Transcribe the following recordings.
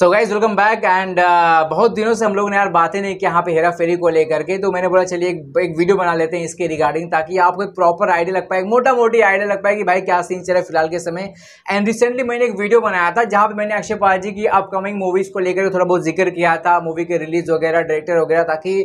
so guys welcome back and बहुत दिनों से हम लोग ने यार बातें नहीं की यहाँ पे हेरा फेरी को लेकर के तो मैंने बोला चलिए एक एक वीडियो बना लेते हैं इसके रिगार्डिंग ताकि आपको एक प्रॉपर आइडिया लग पाए मोटा मोटी आइडिया लग पाए कि भाई क्या सीन चल रहा है फिलहाल के समय एंड रिसेंटली मैंने एक वीडियो बनाया था जहाँ पर मैंने अक्षय पाल जी की अपकमिंग मूवीज़ को लेकर थोड़ा बहुत जिक्र किया था मूवी के रिलीज वगैरह डायरेक्टर वगैरह ताकि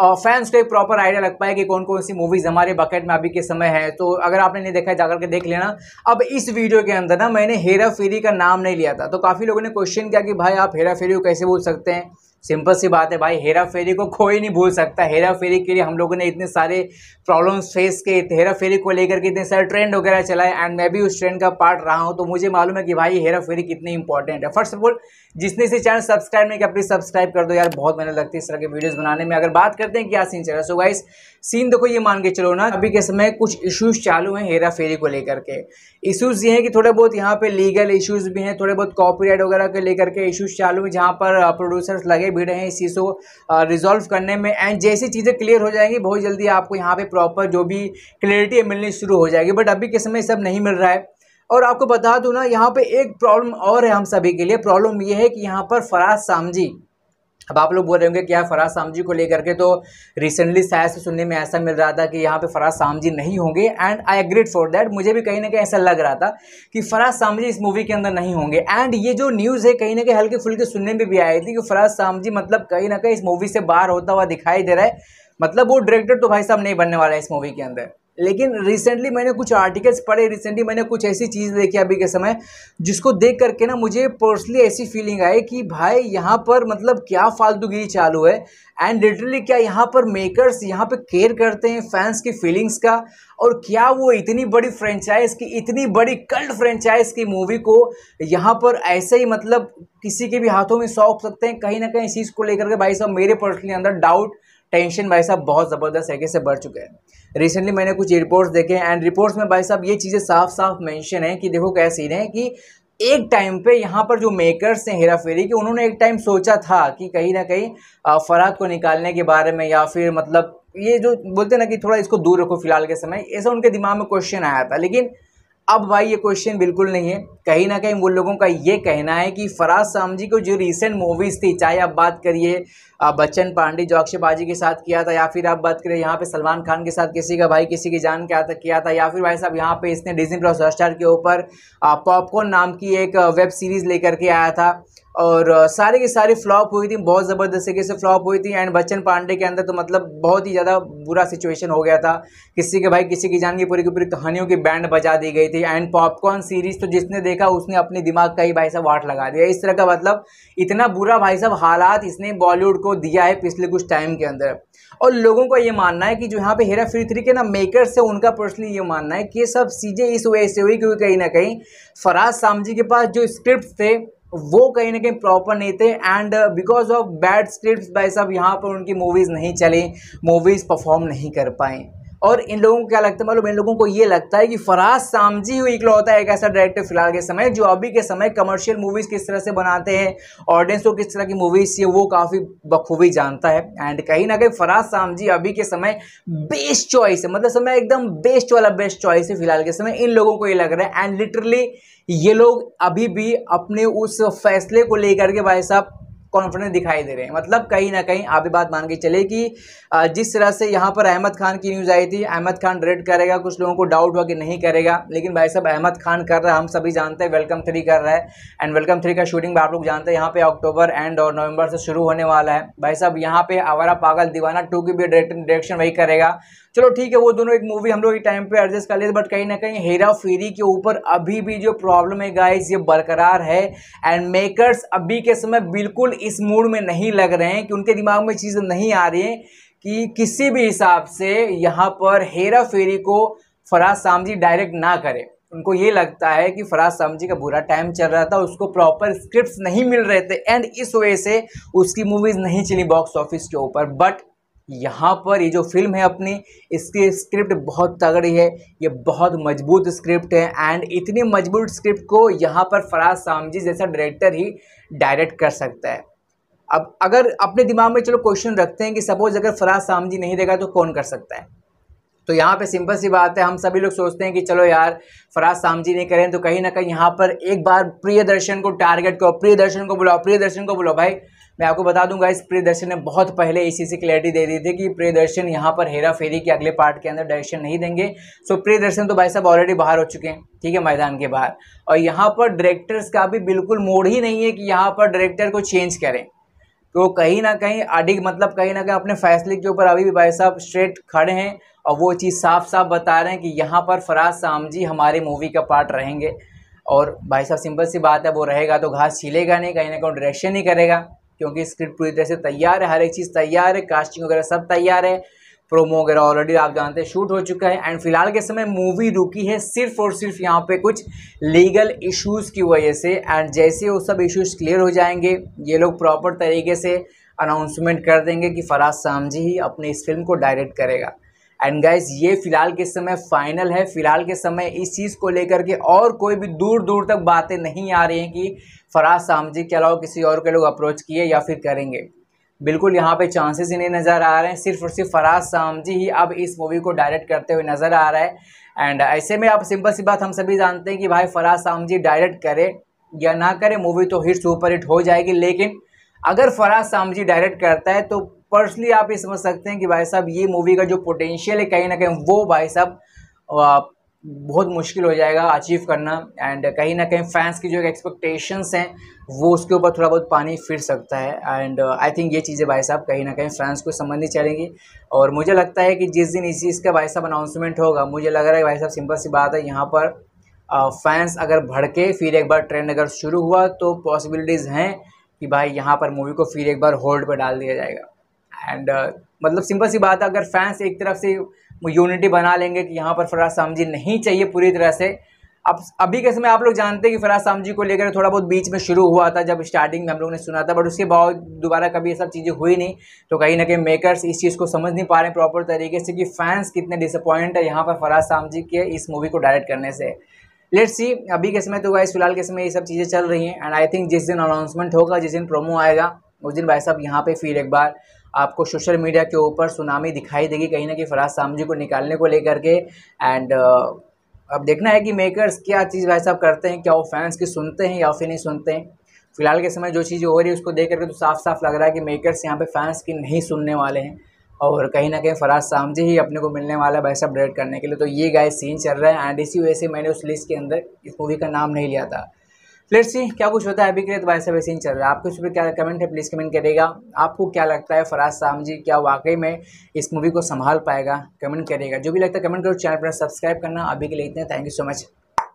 फैंस को एक प्रॉपर आइडिया लग पाए कि कौन कौन सी मूवीज़ हमारे बकेट में अभी के समय है तो अगर आपने नहीं देखा है जाकर के देख लेना अब इस वीडियो के अंदर ना मैंने हेरा फेरी का नाम नहीं लिया था तो काफ़ी लोगों ने क्वेश्चन किया कि भाई आप हेरा फेरी को कैसे बोल सकते हैं सिंपल सी बात है भाई हेरा फेरी को कोई नहीं भूल सकता हेरा फेरी के लिए हम लोगों ने इतने सारे प्रॉब्लम्स फेस किए तो हेरा फेरी को लेकर के इतने सारे ट्रेंड वगैरह चलाए एंड मैं भी उस ट्रेंड का पार्ट रहा हूँ तो मुझे मालूम है कि भाई हेरा फेरी कितनी इंपॉर्टेंट है फर्स्ट ऑफ ऑल जिसने से चैनल सब्सक्राइब नहीं किया प्लीज़ सब्सक्राइब कर दो यार बहुत मेहनत लगती है इस तरह के वीडियोज़ बनाने में अगर बात करते हैं क्या सीन चल रहा है सो गाइस सीन देखो ये मान के चलो ना अभी के समय कुछ इशूज चालू हैं हेरा फेरी को लेकर के इशूज़ ये हैं कि थोड़े बहुत यहाँ पे लीगल इशूज भी हैं थोड़े बहुत कॉपी वगैरह के लेकर के इशूज चालू हैं जहाँ पर प्रोड्यूसर्स लगे भिड़े भिड़े हैं इस चीज़ को रिजॉल्व करने में एंड जैसी चीज़ें क्लियर हो जाएंगी बहुत जल्दी आपको यहाँ पे प्रॉपर जो भी क्लियरिटी मिलनी शुरू हो जाएगी बट अभी के समय सब नहीं मिल रहा है और आपको बता दूँ ना यहाँ पर एक प्रॉब्लम और है हम सभी के लिए प्रॉब्लम ये है कि यहाँ पर फराज सामजी अब आप लोग बोल रहे होंगे कि यार फराज सामजी को लेकर के तो रिसेंटली शायद से सुनने में ऐसा मिल रहा था कि यहाँ पे फराज सामजी नहीं होंगे and I agreed for that मुझे भी कहीं ना कहीं ऐसा लग रहा था कि फराज सामजी इस मूवी के अंदर नहीं होंगे एंड ये जो न्यूज़ है कहीं ना कहीं हल्के फुल्के सुनने में भी आई थी कि फराज सामजी मतलब कहीं ना कहीं इस मूवी से बाहर होता हुआ दिखाई दे रहा है मतलब वो डायरेक्टर तो भाई साहब नहीं बनने वाला है इस मूवी के अंदर लेकिन रिसेंटली मैंने कुछ आर्टिकल्स पढ़े रिसेंटली मैंने कुछ ऐसी चीज़ देखी अभी के समय जिसको देख करके ना मुझे पर्सनली ऐसी फीलिंग आई कि भाई यहाँ पर मतलब क्या फालतूगिरी चालू है एंड लिटरली क्या यहाँ पर मेकर्स यहाँ पे केयर करते हैं फैंस की फीलिंग्स का और क्या वो इतनी बड़ी फ्रेंचाइज की इतनी बड़ी कल्ट फ्रेंचाइज की मूवी को यहाँ पर ऐसे ही मतलब किसी के भी हाथों में सौंप सकते हैं कहीं ना कहीं इस चीज़ को लेकर के भाई साहब मेरे पर्सनली अंदर डाउट टेंशन भाई साहब बहुत ज़बरदस्त तरीके से बढ़ चुके हैं रिसेंटली मैंने कुछ रिपोर्ट्स देखे एंड रिपोर्ट्स में भाई साहब ये चीज़ें साफ साफ मेंशन है कि देखो क्या सीन है कि एक टाइम पे यहाँ पर जो मेकर्स हैं हेरा फेरी के उन्होंने एक टाइम सोचा था कि कहीं ना कहीं फराद को निकालने के बारे में या फिर मतलब ये जो बोलते ना कि थोड़ा इसको दूर रखो फिलहाल के समय ऐसा उनके दिमाग में क्वेश्चन आया था लेकिन अब भाई ये क्वेश्चन बिल्कुल नहीं है कहीं ना कहीं उन लोगों का ये कहना है कि फराज साम जी को जो रिसेंट मूवीज़ थी चाहे आप बात करिए बच्चन पांडे जो अक्षय बाजी के साथ किया था या फिर आप बात करिए यहाँ पे सलमान खान के साथ किसी का भाई किसी की जान के आता किया था या फिर भाई साहब यहाँ पे इसने डिजनी प्लस हॉटस्टार के ऊपर पॉपकॉर्न नाम की एक वेब सीरीज़ लेकर के आया था और सारे की सारी फ्लॉप हुई थी बहुत ज़बरदस्त तरीके से फ्लॉप हुई थी एंड बच्चन पांडे के अंदर तो मतलब बहुत ही ज़्यादा बुरा सिचुएशन हो गया था किसी के भाई किसी की जान की पूरी की पूरी कहानियों की बैंड बजा दी गई थी एंड पॉपकॉर्न सीरीज़ तो जिसने देखा उसने अपने दिमाग का ही भाई साहब वाट लगा दिया इस तरह का मतलब इतना बुरा भाई साहब हालात इसने बॉलीवुड को दिया है पिछले कुछ टाइम के अंदर और लोगों का ये मानना है कि जो यहाँ पे हेरा फ्री थ्री के ना मेकर्स से उनका पर्सनली ये मानना है कि ये सब चीज़ें इस वजह से हुई क्योंकि कहीं ना कहीं फराज सामजी के पास जो स्क्रिप्ट थे वो कहीं ना कहीं प्रॉपर नहीं थे and because of bad script भाई साहब यहाँ पर उनकी मूवीज़ नहीं चली मूवीज़ परफॉर्म नहीं कर पाएँ और इन लोगों को क्या लगता है मतलब इन लोगों को ये लगता है कि फराज सामजी हुई इकलौता एक ऐसा डायरेक्टर फिलहाल के समय जो अभी के समय कमर्शियल मूवीज़ किस तरह से बनाते हैं ऑडियंस को किस तरह की मूवीज़ ये वो काफ़ी बखूबी जानता है एंड कहीं ना कहीं फराज सामजी अभी के समय बेस्ट चॉइस है मतलब समय एकदम बेस्ट वाला बेस्ट चॉइस है फिलहाल के समय इन लोगों को ये लग रहा है एंड लिटरली ये लोग अभी भी अपने उस फैसले को लेकर के भाई साहब कॉन्फिडेंस दिखाई दे रहे हैं मतलब कहीं ना कहीं आप ये बात मान के चले कि जिस तरह से यहाँ पर अहमद खान की न्यूज़ आई थी अहमद खान रेड करेगा कुछ लोगों को डाउट हुआ कि नहीं करेगा लेकिन भाई साहब अहमद खान कर रहा है हम सभी जानते हैं वेलकम थ्री कर रहा है एंड वेलकम थ्री का शूटिंग भी आप लोग जानते हैं यहाँ पे अक्टूबर एंड और नवंबर से शुरू होने वाला है भाई साहब यहाँ पे आवारा पागल दीवाना टू की भी डायरेक्शन वही करेगा चलो ठीक है वो दोनों एक मूवी हम लोग एक टाइम पे एडजस्ट कर लेते बट कहीं ना कहीं हेरा फेरी के ऊपर अभी भी जो प्रॉब्लम है गाइस ये बरकरार है एंड मेकर्स अभी के समय बिल्कुल इस मूड में नहीं लग रहे हैं कि उनके दिमाग में चीज़ें नहीं आ रही है कि किसी भी हिसाब से यहाँ पर हेरा फेरी को फराज सामजी डायरेक्ट ना करें उनको ये लगता है कि फराज सामजी का बुरा टाइम चल रहा था उसको प्रॉपर स्क्रिप्ट्स नहीं मिल रहे थे एंड इस वजह से उसकी मूवीज़ नहीं चली बॉक्स ऑफिस के ऊपर बट यहाँ पर ये जो फिल्म है अपनी इसकी स्क्रिप्ट बहुत तगड़ी है ये बहुत मजबूत स्क्रिप्ट है एंड इतनी मजबूत स्क्रिप्ट को यहाँ पर फराज सामजी जैसा डायरेक्टर ही डायरेक्ट कर सकता है अब अगर अपने दिमाग में चलो क्वेश्चन रखते हैं कि सपोज़ अगर फराज सामजी नहीं देगा तो कौन कर सकता है तो यहाँ पे सिंपल सी बात है हम सभी लोग सोचते हैं कि चलो यार फराज सामजी नहीं करें तो कहीं ना कहीं यहाँ पर एक बार प्रिय दर्शन को टारगेट करो प्रिय दर्शन को बुलाओ प्रिय दर्शन को बुलाओ भाई मैं आपको बता दूंगा इस प्रियदर्शन ने बहुत पहले इसी से क्लैरिटी दे दी थी कि प्रियदर्शन यहाँ पर हेरा फेरी के अगले पार्ट के अंदर डायरेक्शन नहीं देंगे सो प्रियदर्शन तो भाई साहब ऑलरेडी बाहर हो चुके हैं ठीक है मैदान के बाहर और यहाँ पर डायरेक्टर्स का भी बिल्कुल मोड ही नहीं है कि यहाँ पर डायरेक्टर को चेंज करें तो कहीं ना कहीं अडिग मतलब कहीं ना कहीं अपने फैसले के ऊपर अभी भी भाई साहब स्ट्रेट खड़े हैं और वो चीज़ साफ साफ बता रहे हैं कि यहाँ पर फराज सामजी हमारी मूवी का पार्ट रहेंगे और भाई साहब सिंपल सी बात है वो रहेगा तो घास छीलेगा नहीं कहीं ना कहीं डायरेक्शन ही करेगा क्योंकि स्क्रिप्ट पूरी तरह से तैयार है हर एक चीज़ तैयार है कास्टिंग वगैरह सब तैयार है प्रोमो वगैरह ऑलरेडी आप जानते हैं शूट हो चुका है एंड फिलहाल के समय मूवी रुकी है सिर्फ और सिर्फ यहाँ पे कुछ लीगल इश्यूज़ की वजह से एंड जैसे वो सब इश्यूज़ क्लियर हो जाएंगे ये लोग प्रॉपर तरीके से अनाउंसमेंट कर देंगे कि फराज सामजी ही अपनी इस फिल्म को डायरेक्ट करेगा एंड गाइस ये फ़िलहाल के समय फाइनल है फ़िलहाल के समय इस चीज़ को लेकर के और कोई भी दूर दूर तक बातें नहीं आ रही हैं कि फराज सामजी के अलावा किसी और के लोग अप्रोच किए या फिर करेंगे बिल्कुल यहाँ पे चांसेस इन्हें नज़र आ रहे हैं सिर्फ और सिर्फ फराज सामजी ही अब इस मूवी को डायरेक्ट करते हुए नज़र आ रहा है एंड ऐसे में अब सिंपल सी बात हम सभी जानते हैं कि भाई फराज सामजी डायरेक्ट करे या ना करे मूवी तो हिट सुपर हिट हो जाएगी लेकिन अगर फराज सामजी डायरेक्ट करता है तो पर्सनली आप ये समझ सकते हैं कि भाई साहब ये मूवी का जो पोटेंशियल है कहीं ना कहीं वो भाई साहब बहुत मुश्किल हो जाएगा अचीव करना एंड कहीं ना कहीं फैंस की जो एक्सपेक्टेशंस हैं वो उसके ऊपर थोड़ा बहुत पानी फिर सकता है एंड आई थिंक ये चीज़ें भाई साहब कहीं ना कहीं फैंस को संबंधित चलेंगी और मुझे लगता है कि जिस दिन इस चीज़ का भाई साहब अनाउंसमेंट होगा मुझे लग रहा है भाई साहब सिंपल सी बात है यहाँ पर फैंस अगर भड़के फिर एक बार ट्रेंड अगर शुरू हुआ तो पॉसिबिलिटीज़ हैं कि भाई यहाँ पर मूवी को फिर एक बार होल्ड पर डाल दिया जाएगा एंड uh, मतलब सिंपल सी बात है अगर फैंस एक तरफ से यूनिटी बना लेंगे कि यहाँ पर फराज जी नहीं चाहिए पूरी तरह से अब अभी के समय आप लोग जानते हैं कि फराज जी को लेकर थोड़ा बहुत बीच में शुरू हुआ था जब स्टार्टिंग में हम लोगों ने सुना था बट उसके बाद दोबारा कभी ये सब चीज़ें हुई नहीं तो कहीं ना कहीं मेकर्स इस चीज़ को समझ नहीं पा रहे प्रॉपर तरीके से कि फैंस कितने डिसअपॉइंट है यहाँ पर फराज जी के इस मूवी को डायरेक्ट करने से लेट्स सी अभी के समय तो गाइस फिलहाल के समय ये सब चीज़ें चल रही हैं एंड आई थिंक जिस दिन अनाउंसमेंट होगा जिस दिन प्रोमो आएगा उस दिन भाई साहब यहाँ पे फिर एक बार आपको सोशल मीडिया के ऊपर सुनामी दिखाई देगी कहीं ना कहीं फराज सामजी को निकालने को लेकर के एंड uh, अब देखना है कि मेकर्स क्या चीज़ भाई साहब करते हैं क्या वो फैंस की सुनते हैं या फिर नहीं सुनते हैं फिलहाल के समय जो चीज़ें हो रही है उसको देख करके तो साफ साफ लग रहा है कि मेकर्स यहाँ पे फैंस की नहीं सुनने वाले हैं और कहीं ना कहीं फराज सामजी ही अपने को मिलने वाला है भाई साहब करने के लिए तो ये गाय सीन चल रहा है एंड इसी वजह से मैंने उस लिस्ट के अंदर इस मूवी का नाम नहीं लिया था लेट्स सी क्या कुछ होता है अभी के लिए तो वैसे वैसे ही चल रहा है आपको इस पर क्या कमेंट है प्लीज़ कमेंट करेगा आपको क्या लगता है फराज साहब जी क्या वाकई में इस मूवी को संभाल पाएगा कमेंट करेगा जो भी लगता है कमेंट करो चैनल पर सब्सक्राइब करना अभी के लिए इतने थैंक यू सो मच